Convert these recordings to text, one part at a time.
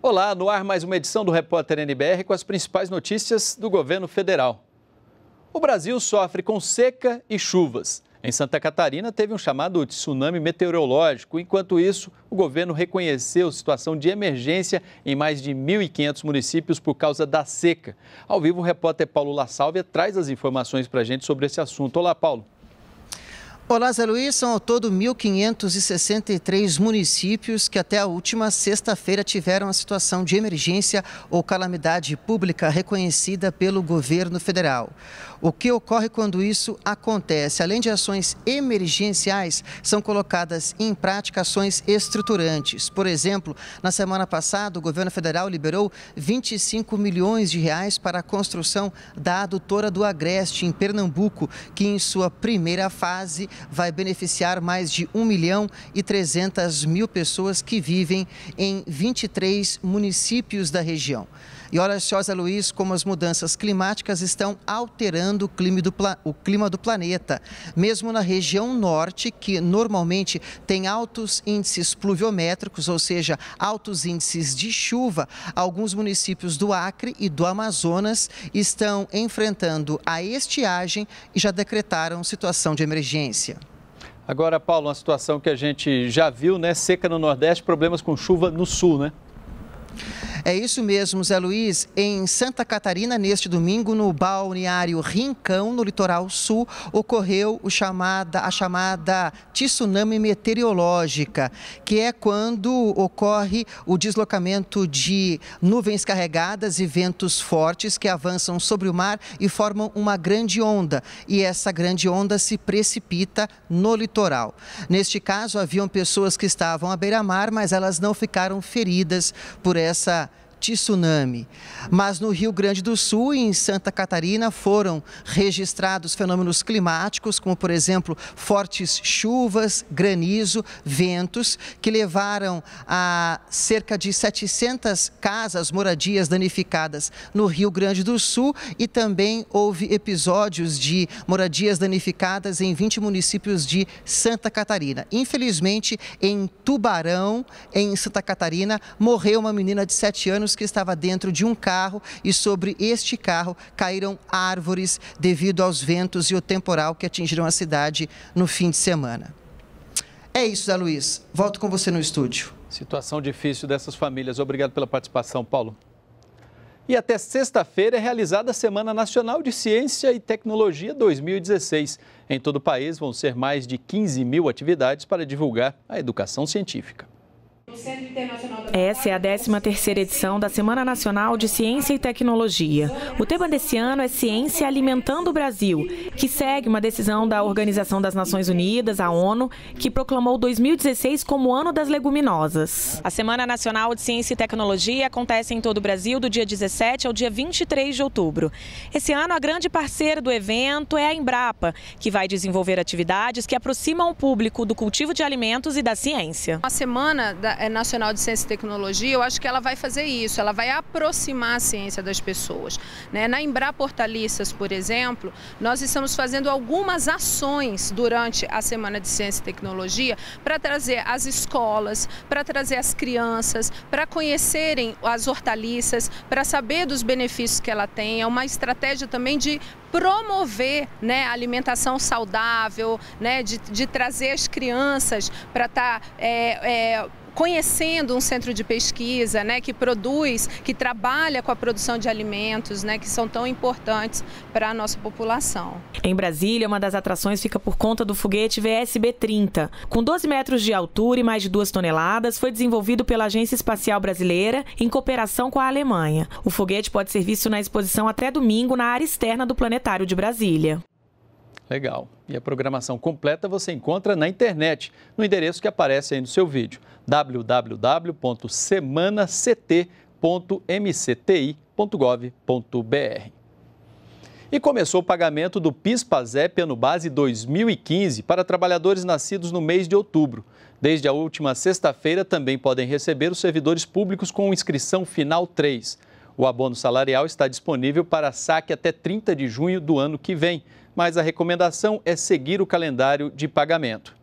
Olá, no ar mais uma edição do Repórter NBR com as principais notícias do governo federal. O Brasil sofre com seca e chuvas. Em Santa Catarina, teve um chamado tsunami meteorológico. Enquanto isso, o governo reconheceu situação de emergência em mais de 1.500 municípios por causa da seca. Ao vivo, o repórter Paulo La Sálvia traz as informações para a gente sobre esse assunto. Olá, Paulo. Olá, Zé Luiz. São ao todo 1.563 municípios que até a última sexta-feira tiveram a situação de emergência ou calamidade pública reconhecida pelo governo federal. O que ocorre quando isso acontece? Além de ações emergenciais, são colocadas em prática ações estruturantes. Por exemplo, na semana passada, o governo federal liberou 25 milhões de reais para a construção da adutora do Agreste, em Pernambuco, que em sua primeira fase vai beneficiar mais de 1 milhão e 300 mil pessoas que vivem em 23 municípios da região. E olha, José Luiz, como as mudanças climáticas estão alterando o clima, do o clima do planeta. Mesmo na região norte, que normalmente tem altos índices pluviométricos, ou seja, altos índices de chuva, alguns municípios do Acre e do Amazonas estão enfrentando a estiagem e já decretaram situação de emergência. Agora, Paulo, uma situação que a gente já viu, né? Seca no Nordeste, problemas com chuva no Sul, né? É isso mesmo, Zé Luiz. Em Santa Catarina, neste domingo, no balneário Rincão, no litoral sul, ocorreu chamada, a chamada tsunami meteorológica, que é quando ocorre o deslocamento de nuvens carregadas e ventos fortes que avançam sobre o mar e formam uma grande onda. E essa grande onda se precipita no litoral. Neste caso, haviam pessoas que estavam à beira-mar, mas elas não ficaram feridas por essa tsunami. Mas no Rio Grande do Sul e em Santa Catarina foram registrados fenômenos climáticos, como por exemplo fortes chuvas, granizo, ventos, que levaram a cerca de 700 casas, moradias danificadas no Rio Grande do Sul e também houve episódios de moradias danificadas em 20 municípios de Santa Catarina. Infelizmente, em Tubarão, em Santa Catarina, morreu uma menina de 7 anos anos que estava dentro de um carro e sobre este carro caíram árvores devido aos ventos e o temporal que atingiram a cidade no fim de semana. É isso, Luiz. Volto com você no estúdio. Situação difícil dessas famílias. Obrigado pela participação, Paulo. E até sexta-feira é realizada a Semana Nacional de Ciência e Tecnologia 2016. Em todo o país vão ser mais de 15 mil atividades para divulgar a educação científica. O Centro Internacional da essa é a 13ª edição da Semana Nacional de Ciência e Tecnologia. O tema desse ano é Ciência Alimentando o Brasil, que segue uma decisão da Organização das Nações Unidas, a ONU, que proclamou 2016 como Ano das Leguminosas. A Semana Nacional de Ciência e Tecnologia acontece em todo o Brasil do dia 17 ao dia 23 de outubro. Esse ano, a grande parceira do evento é a Embrapa, que vai desenvolver atividades que aproximam o público do cultivo de alimentos e da ciência. A Semana eh, Nacional de Ciência e Tecnologia tecnologia, eu acho que ela vai fazer isso, ela vai aproximar a ciência das pessoas. Né? Na Embra Portaliças, por exemplo, nós estamos fazendo algumas ações durante a Semana de Ciência e Tecnologia para trazer as escolas, para trazer as crianças, para conhecerem as hortaliças, para saber dos benefícios que ela tem. É uma estratégia também de promover né, a alimentação saudável, né, de, de trazer as crianças para estar tá, é, é, conhecendo um centro de pesquisa, né, que produz, que trabalha com a produção de alimentos, né, que são tão importantes para a nossa população. Em Brasília, uma das atrações fica por conta do foguete VSB-30. Com 12 metros de altura e mais de 2 toneladas, foi desenvolvido pela Agência Espacial Brasileira em cooperação com a Alemanha. O foguete pode ser visto na exposição até domingo na área externa do Planetário de Brasília. Legal. E a programação completa você encontra na internet, no endereço que aparece aí no seu vídeo, www.semanact.mcti.gov.br. E começou o pagamento do PIS/PASEP ano base 2015 para trabalhadores nascidos no mês de outubro. Desde a última sexta-feira também podem receber os servidores públicos com inscrição final 3. O abono salarial está disponível para saque até 30 de junho do ano que vem, mas a recomendação é seguir o calendário de pagamento.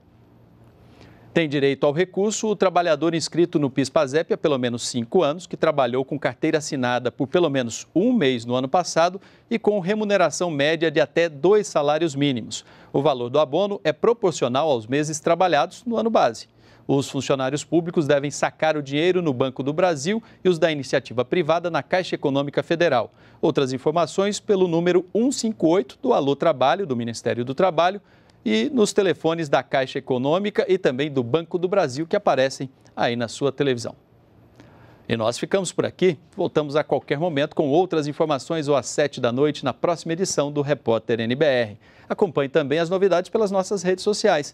Tem direito ao recurso o trabalhador inscrito no PIS-PASEP há pelo menos cinco anos, que trabalhou com carteira assinada por pelo menos um mês no ano passado e com remuneração média de até dois salários mínimos. O valor do abono é proporcional aos meses trabalhados no ano base. Os funcionários públicos devem sacar o dinheiro no Banco do Brasil e os da iniciativa privada na Caixa Econômica Federal. Outras informações pelo número 158 do Alô Trabalho, do Ministério do Trabalho, e nos telefones da Caixa Econômica e também do Banco do Brasil que aparecem aí na sua televisão. E nós ficamos por aqui. Voltamos a qualquer momento com outras informações ou às 7 da noite na próxima edição do Repórter NBR. Acompanhe também as novidades pelas nossas redes sociais.